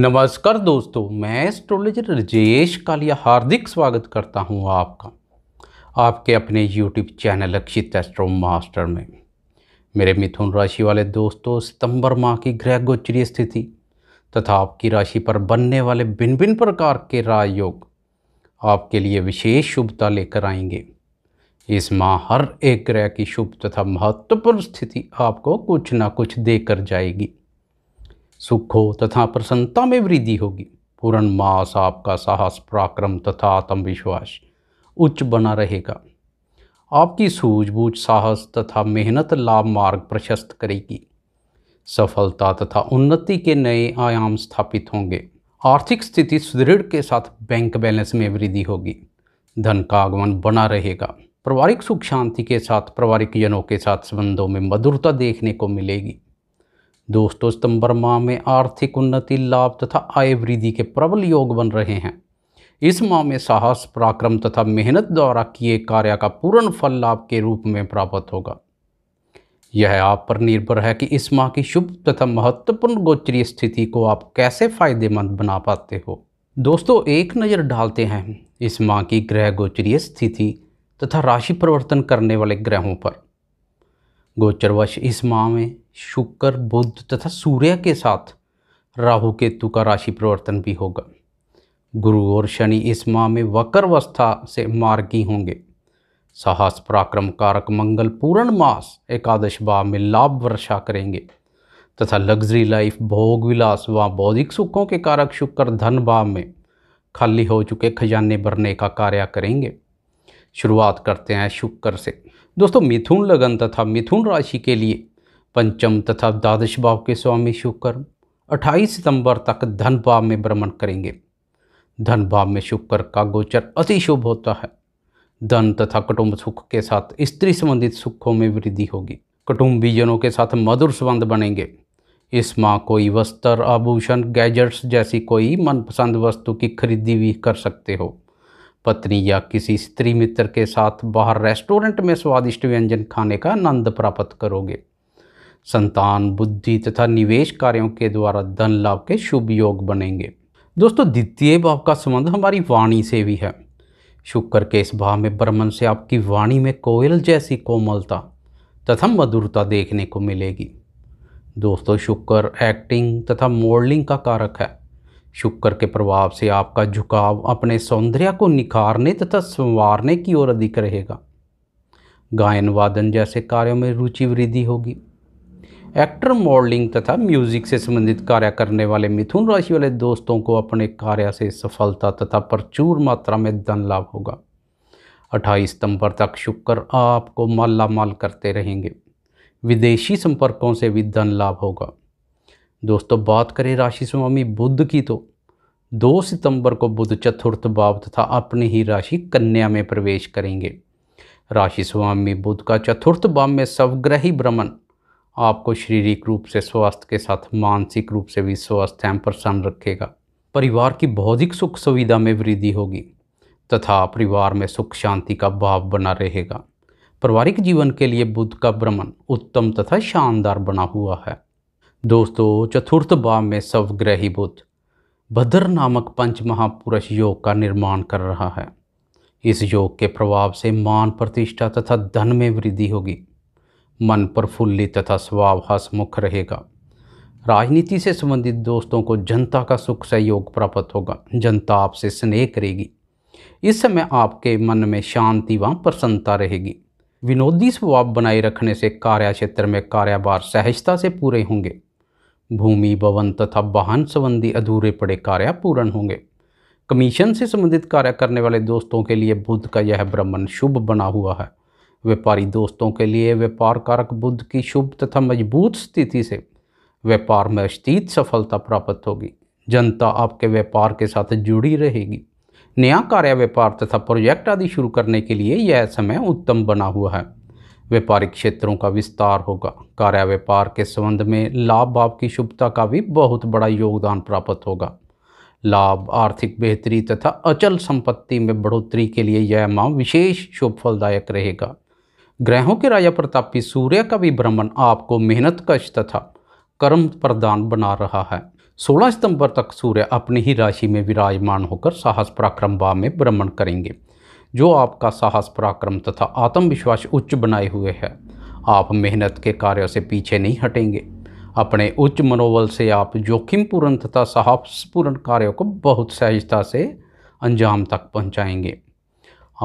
नमस्कार दोस्तों मैं एस्ट्रोलॉजर रजेश कालिया हार्दिक स्वागत करता हूं आपका आपके अपने YouTube channel Akshit astro master में मेरे मिथुन राशि वाले दोस्तों सितंबर माह की ग्रह गोचरीय स्थिति तथा आपकी राशि पर बनने वाले भिन्न भिन्न प्रकार के राजयोग आपके लिए विशेष शुभता लेकर आएंगे इस माह हर एक ग्रह की शुभ तथा महत्वपूर्ण स्थिति आपको कुछ ना कुछ देकर जाएगी सुख हो तथा प्रसन्नता में वृद्धि होगी पूर्ण मास आपका साहस पराक्रम तथा आत्मविश्वास उच्च बना रहेगा आपकी सूझबूझ साहस तथा मेहनत लाभ मार्ग प्रशस्त करेगी सफलता तथा उन्नति के नए आयाम स्थापित होंगे आर्थिक स्थिति सुदृढ़ के साथ बैंक बैलेंस में वृद्धि होगी धन का आगमन बना रहेगा पारिवारिक सुख शांति के साथ पारिवारिक जनों के साथ संबंधों में मधुरता देखने को मिलेगी दोस्तों सितंबर माह में आर्थिक उन्नति लाभ तथा आय वृद्धि के प्रबल योग बन रहे हैं इस माह में साहस पराक्रम तथा मेहनत द्वारा किए कार्य का पूर्ण फल लाभ के रूप में प्राप्त होगा यह आप पर निर्भर है कि इस माह की शुभ तथा महत्वपूर्ण गोचरीय स्थिति को आप कैसे फायदेमंद बना पाते हो दोस्तों एक नज़र डालते हैं इस माह की ग्रह गोचरीय स्थिति तथा राशि परिवर्तन करने वाले ग्रहों पर गोचरवश इस माह में शुक्र बुध तथा सूर्य के साथ राहु केतु का राशि परिवर्तन भी होगा गुरु और शनि इस माह में वक्रवस्था से मार्गी होंगे साहस पराक्रम कारक मंगल पूर्ण मास एकादश भाव में लाभ वर्षा करेंगे तथा लग्जरी लाइफ भोग विलास व बौद्धिक सुखों के कारक शुक्र धन भाव में खाली हो चुके खजाने भरने का कार्य करेंगे शुरुआत करते हैं शुक्र से दोस्तों मिथुन लगन तथा मिथुन राशि के लिए पंचम तथा द्वादश भाव के स्वामी शुक्र 28 सितंबर तक धन भाव में भ्रमण करेंगे धन भाव में शुक्र का गोचर अति शुभ होता है धन तथा कुटुंब सुख के साथ स्त्री संबंधित सुखों में वृद्धि होगी कुटुंबीजनों के साथ मधुर संबंध बनेंगे इस माह कोई वस्त्र आभूषण गैजेट्स जैसी कोई मनपसंद वस्तु की खरीदी भी कर सकते हो पत्नी या किसी स्त्री मित्र के साथ बाहर रेस्टोरेंट में स्वादिष्ट व्यंजन खाने का आनंद प्राप्त करोगे संतान बुद्धि तथा निवेश कार्यों के द्वारा धन लाभ के शुभ योग बनेंगे दोस्तों द्वितीय भाव का संबंध हमारी वाणी से भी है शुक्र के इस भाव में ब्रह्मन से आपकी वाणी में कोयल जैसी कोमलता तथा मधुरता देखने को मिलेगी दोस्तों शुक्र एक्टिंग तथा मॉडलिंग का कारक है शुक्र के प्रभाव से आपका झुकाव अपने सौंदर्य को निखारने तथा संवारने की ओर अधिक रहेगा गायन वादन जैसे कार्यों में रुचि वृद्धि होगी एक्टर मॉडलिंग तथा म्यूजिक से संबंधित कार्य करने वाले मिथुन राशि वाले दोस्तों को अपने कार्य से सफलता तथा प्रचुर मात्रा में धन लाभ होगा 28 सितंबर तक शुक्र आपको माला माल करते रहेंगे विदेशी संपर्कों से भी धन लाभ होगा दोस्तों बात करें राशि स्वामी बुद्ध की तो दो सितंबर को बुद्ध चतुर्थ भाव तथा अपनी ही राशि कन्या में प्रवेश करेंगे राशि स्वामी बुद्ध का चतुर्थ भाव में स्वग्रही भ्रमण आपको शारीरिक रूप से स्वास्थ्य के साथ मानसिक रूप से भी स्वस्थ एवं प्रसन्न रखेगा परिवार की बौद्धिक सुख सुविधा में वृद्धि होगी तथा परिवार में सुख शांति का भाव बना रहेगा पारिवारिक जीवन के लिए बुद्ध का भ्रमण उत्तम तथा शानदार बना हुआ है दोस्तों चतुर्थ भाव में स्वग्रही बुद्ध भद्र नामक पंच महापुरुष योग का निर्माण कर रहा है इस योग के प्रभाव से मान प्रतिष्ठा तथा धन में वृद्धि होगी मन प्रफुल्लित तथा स्वभाव हसमुख रहेगा राजनीति से संबंधित दोस्तों को जनता का सुख सहयोग प्राप्त होगा जनता आपसे स्नेह करेगी इस समय आपके मन में शांति व प्रसन्नता रहेगी विनोदी स्वभाव बनाए रखने से कार्य क्षेत्र में कार्यभार सहजता से पूरे होंगे भूमि भवन तथा वाहन संबंधी अधूरे पड़े कार्य पूर्ण होंगे कमीशन से संबंधित कार्य करने वाले दोस्तों के लिए बुद्ध का यह भ्रमण शुभ बना हुआ है व्यापारी दोस्तों के लिए व्यापार कारक बुद्ध की शुभ तथा मजबूत स्थिति से व्यापार में अतीत सफलता प्राप्त होगी जनता आपके व्यापार के साथ जुड़ी रहेगी नया कार्य व्यापार तथा प्रोजेक्ट आदि शुरू करने के लिए यह समय उत्तम बना हुआ है व्यापारिक क्षेत्रों का विस्तार होगा कार्य व्यापार के संबंध में लाभ भाव की शुभता का भी बहुत बड़ा योगदान प्राप्त होगा लाभ आर्थिक बेहतरी तथा अचल संपत्ति में बढ़ोतरी के लिए यह माह विशेष शुभ फलदायक रहेगा ग्रहों के राजा प्रतापी सूर्य का भी भ्रमण आपको मेहनत कश तथा कर्म प्रदान बना रहा है 16 सितंबर तक सूर्य अपनी ही राशि में विराजमान होकर साहस पराक्रम भाव में भ्रमण करेंगे जो आपका साहस पराक्रम तथा आत्मविश्वास उच्च बनाए हुए है आप मेहनत के कार्यों से पीछे नहीं हटेंगे अपने उच्च मनोबल से आप जोखिमपूर्ण तथा साहसपूर्ण कार्यों को बहुत सहजता से अंजाम तक पहुंचाएंगे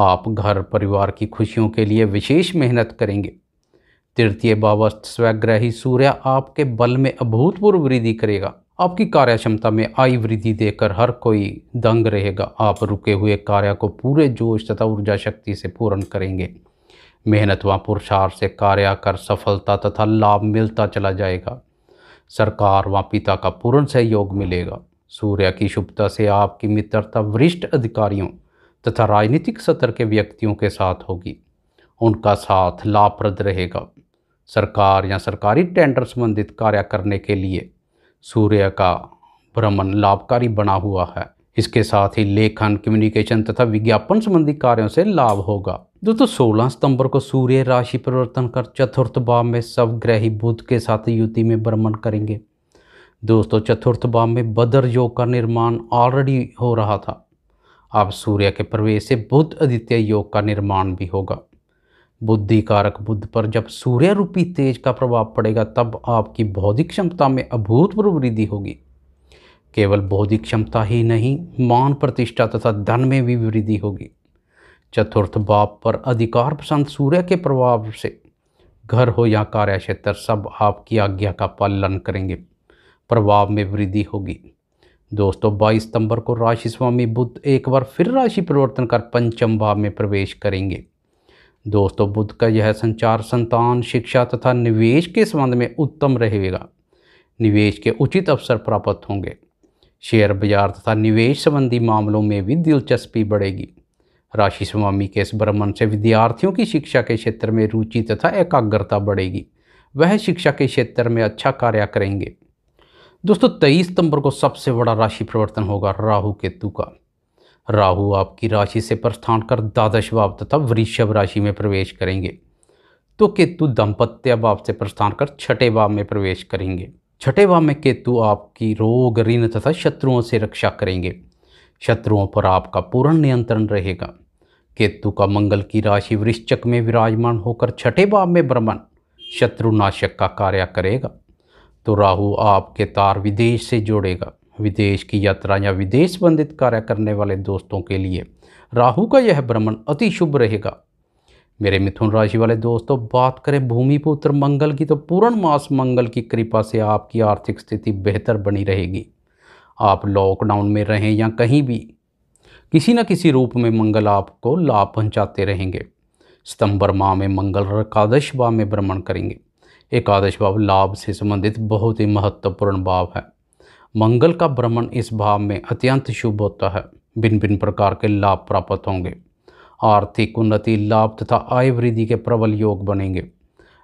आप घर परिवार की खुशियों के लिए विशेष मेहनत करेंगे तृतीय बावस्थ स्वग्रही सूर्य आपके बल में अभूतपूर्व वृद्धि करेगा आपकी कार्य क्षमता में आई वृद्धि देकर हर कोई दंग रहेगा आप रुके हुए कार्य को पूरे जोश तथा ऊर्जा शक्ति से पूर्ण करेंगे मेहनत व पुरुषार्थ से कार्य कर सफलता तथा लाभ मिलता चला जाएगा सरकार व पिता का पूर्ण सहयोग मिलेगा सूर्य की शुभता से आपकी मित्रता वरिष्ठ अधिकारियों तथा राजनीतिक सतर के व्यक्तियों के साथ होगी उनका साथ लाभप्रद रहेगा सरकार या सरकारी टेंडर संबंधित कार्य करने के लिए सूर्य का भ्रमण लाभकारी बना हुआ है इसके साथ ही लेखन कम्युनिकेशन तथा विज्ञापन संबंधी कार्यों से लाभ होगा दोस्तों 16 सितंबर को सूर्य राशि परिवर्तन कर चतुर्थ भाव में सब ग्रही बुद्ध के साथ युति में भ्रमण करेंगे दोस्तों चतुर्थ भाव में बदर योग का निर्माण ऑलरेडी हो रहा था अब सूर्य के प्रवेश से बुद्ध आदित्य योग का निर्माण भी होगा बुद्धि कारक बुद्ध पर जब सूर्य रूपी तेज का प्रभाव पड़ेगा तब आपकी बौद्धिक क्षमता में अभूतपूर्व वृद्धि होगी केवल बौद्धिक क्षमता ही नहीं मान प्रतिष्ठा तथा धन में भी वृद्धि होगी चतुर्थ बाप पर अधिकार पसंद सूर्य के प्रभाव से घर हो या कार्य क्षेत्र सब आपकी आज्ञा का पालन करेंगे प्रभाव में वृद्धि होगी दोस्तों 22 सितंबर को राशि स्वामी बुद्ध एक बार फिर राशि परिवर्तन कर पंचम भाव में प्रवेश करेंगे दोस्तों बुद्ध का यह संचार संतान शिक्षा तथा निवेश के संबंध में उत्तम रहेगा निवेश के उचित अवसर प्राप्त होंगे शेयर बाजार तथा निवेश संबंधी मामलों में भी दिलचस्पी बढ़ेगी राशि स्वामी के इस भ्रमण से विद्यार्थियों की शिक्षा के क्षेत्र में रुचि तथा एकाग्रता बढ़ेगी वह शिक्षा के क्षेत्र में अच्छा कार्य करेंगे दोस्तों तेईस सितंबर को सबसे बड़ा राशि परिवर्तन होगा राहु केतु का राहु आपकी राशि से प्रस्थान कर द्वादश भाव तथा वृषभ राशि में प्रवेश करेंगे तो केतु दंपत्य भाव से प्रस्थान कर छठे भाव में प्रवेश करेंगे छठे भाव में केतु आपकी रोग ऋण तथा शत्रुओं से रक्षा करेंगे शत्रुओं पर आपका पूर्ण नियंत्रण रहेगा केतु का मंगल की राशि वृश्चक में विराजमान होकर छठे भाव में भ्रमण शत्रुनाशक का कार्य करेगा तो राहु आपके तार विदेश से जोड़ेगा विदेश की यात्रा या विदेश संबंधित कार्य करने वाले दोस्तों के लिए राहु का यह भ्रमण अति शुभ रहेगा मेरे मिथुन राशि वाले दोस्तों बात करें भूमि पुत्र मंगल की तो पूर्ण मास मंगल की कृपा से आपकी आर्थिक स्थिति बेहतर बनी रहेगी आप लॉकडाउन में रहें या कहीं भी किसी न किसी रूप में मंगल आपको लाभ पहुंचाते रहेंगे सितंबर माह में मंगल और एकादश भाव में भ्रमण करेंगे एकादश भाव लाभ से संबंधित बहुत ही महत्वपूर्ण भाव है मंगल का भ्रमण इस भाव में अत्यंत शुभ होता है भिन्न भिन्न प्रकार के लाभ प्राप्त होंगे आर्थिक उन्नति लाभ तथा आय वृद्धि के प्रबल योग बनेंगे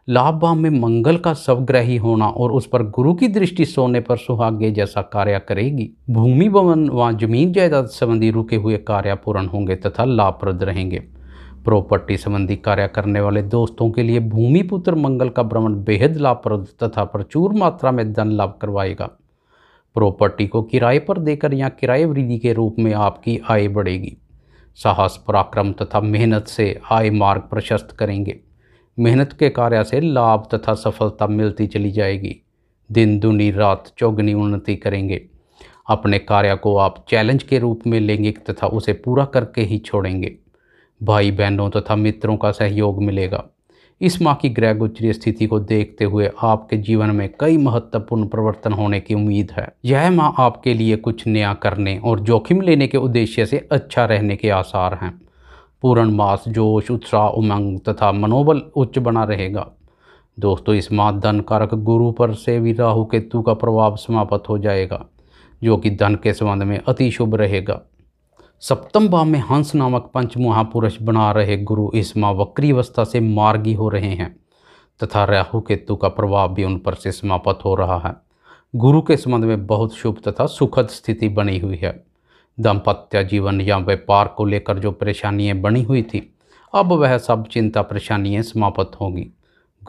लाभ भाव में मंगल का स्वग्रही होना और उस पर गुरु की दृष्टि सोने पर सुहाग्य जैसा कार्य करेगी भूमि भवन व जमीन जायदाद संबंधी रुके हुए कार्य पूर्ण होंगे तथा लाभप्रद रहेंगे प्रॉपर्टी संबंधी कार्य करने वाले दोस्तों के लिए भूमि पुत्र मंगल का भ्रमण बेहद लाभप्रद तथा प्रचुर मात्रा में धन लाभ करवाएगा प्रॉपर्टी को किराए पर देकर या किराए वृद्धि के रूप में आपकी आय बढ़ेगी साहस पराक्रम तथा मेहनत से आय मार्ग प्रशस्त करेंगे मेहनत के कार्य से लाभ तथा सफलता मिलती चली जाएगी दिन दुनी रात चौगनी उन्नति करेंगे अपने कार्य को आप चैलेंज के रूप में लेंगे तथा उसे पूरा करके ही छोड़ेंगे भाई बहनों तथा मित्रों का सहयोग मिलेगा इस माँ की ग्रह गोचरीय स्थिति को देखते हुए आपके जीवन में कई महत्वपूर्ण परिवर्तन होने की उम्मीद है यह माँ आपके लिए कुछ नया करने और जोखिम लेने के उद्देश्य से अच्छा रहने के आसार हैं पूर्ण मास जोश उत्साह उमंग तथा मनोबल उच्च बना रहेगा दोस्तों इस माह धन कारक गुरु पर से भी राहु केतु का प्रभाव समाप्त हो जाएगा जो कि धन के संबंध में अति शुभ रहेगा सप्तम भाव में हंस नामक पंच महापुरुष बना रहे गुरु इस माँ वक्री अवस्था से मार्गी हो रहे हैं तथा राहु केतु का प्रभाव भी उन पर से समाप्त हो रहा है गुरु के संबंध में बहुत शुभ तथा सुखद स्थिति बनी हुई है दाम्पत्य जीवन या व्यापार को लेकर जो परेशानियाँ बनी हुई थी अब वह सब चिंता परेशानियाँ समाप्त होंगी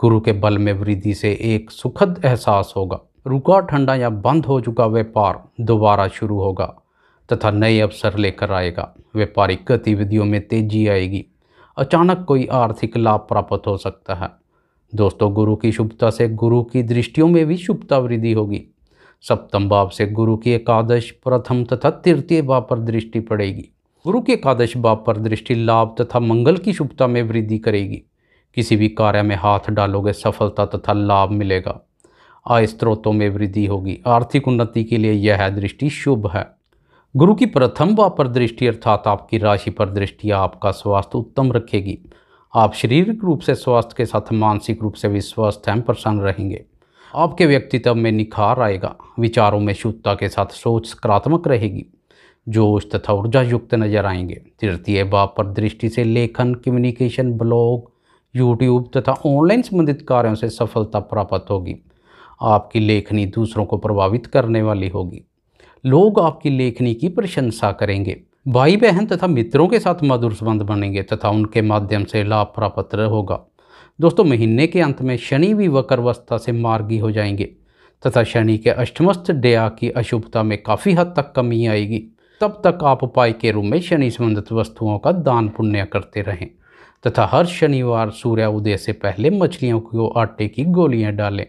गुरु के बल में वृद्धि से एक सुखद एहसास होगा रुका ठंडा या बंद हो चुका व्यापार दोबारा शुरू होगा तथा नए अवसर लेकर आएगा व्यापारिक गतिविधियों में तेजी आएगी अचानक कोई आर्थिक लाभ प्राप्त हो सकता है दोस्तों गुरु की शुभता से गुरु की दृष्टियों में भी शुभता वृद्धि होगी सप्तम भाव से गुरु की एकादश प्रथम तथा तृतीय भाव पर दृष्टि पड़ेगी गुरु के एकादश भाव पर दृष्टि लाभ तथा मंगल की शुभता में वृद्धि करेगी किसी भी कार्य में हाथ डालोगे सफलता तथा लाभ मिलेगा आय स्रोतों में वृद्धि होगी आर्थिक उन्नति के लिए यह दृष्टि शुभ है गुरु की प्रथम व दृष्टि अर्थात आपकी राशि पर दृष्टि आपका स्वास्थ्य उत्तम रखेगी आप शारीरिक रूप से स्वास्थ्य के साथ मानसिक रूप से भी स्वस्थ एवं प्रसन्न रहेंगे आपके व्यक्तित्व में निखार आएगा विचारों में शुद्धता के साथ सोच सकारात्मक रहेगी जोश तथा ऊर्जा युक्त नजर आएंगे तृतीय बाप पर दृष्टि से लेखन कम्युनिकेशन ब्लॉग यूट्यूब तथा ऑनलाइन संबंधित कार्यों से सफलता प्राप्त होगी आपकी लेखनी दूसरों को प्रभावित करने वाली होगी लोग आपकी लेखनी की प्रशंसा करेंगे भाई बहन तथा मित्रों के साथ मधुर संबंध बनेंगे तथा उनके माध्यम से लाभ प्राप्त होगा दोस्तों महीने के अंत में शनि भी वक्रवस्था से मार्गी हो जाएंगे तथा शनि के अष्टमस्थ डया की अशुभता में काफ़ी हद तक कमी आएगी तब तक आप उपाय के रूप में शनि संबंधित वस्तुओं का दान पुण्य करते रहें तथा हर शनिवार उदय से पहले मछलियों को आटे की गोलियां डालें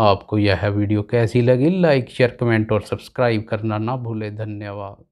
आपको यह वीडियो कैसी लगी लाइक शेयर कमेंट और सब्सक्राइब करना ना भूलें धन्यवाद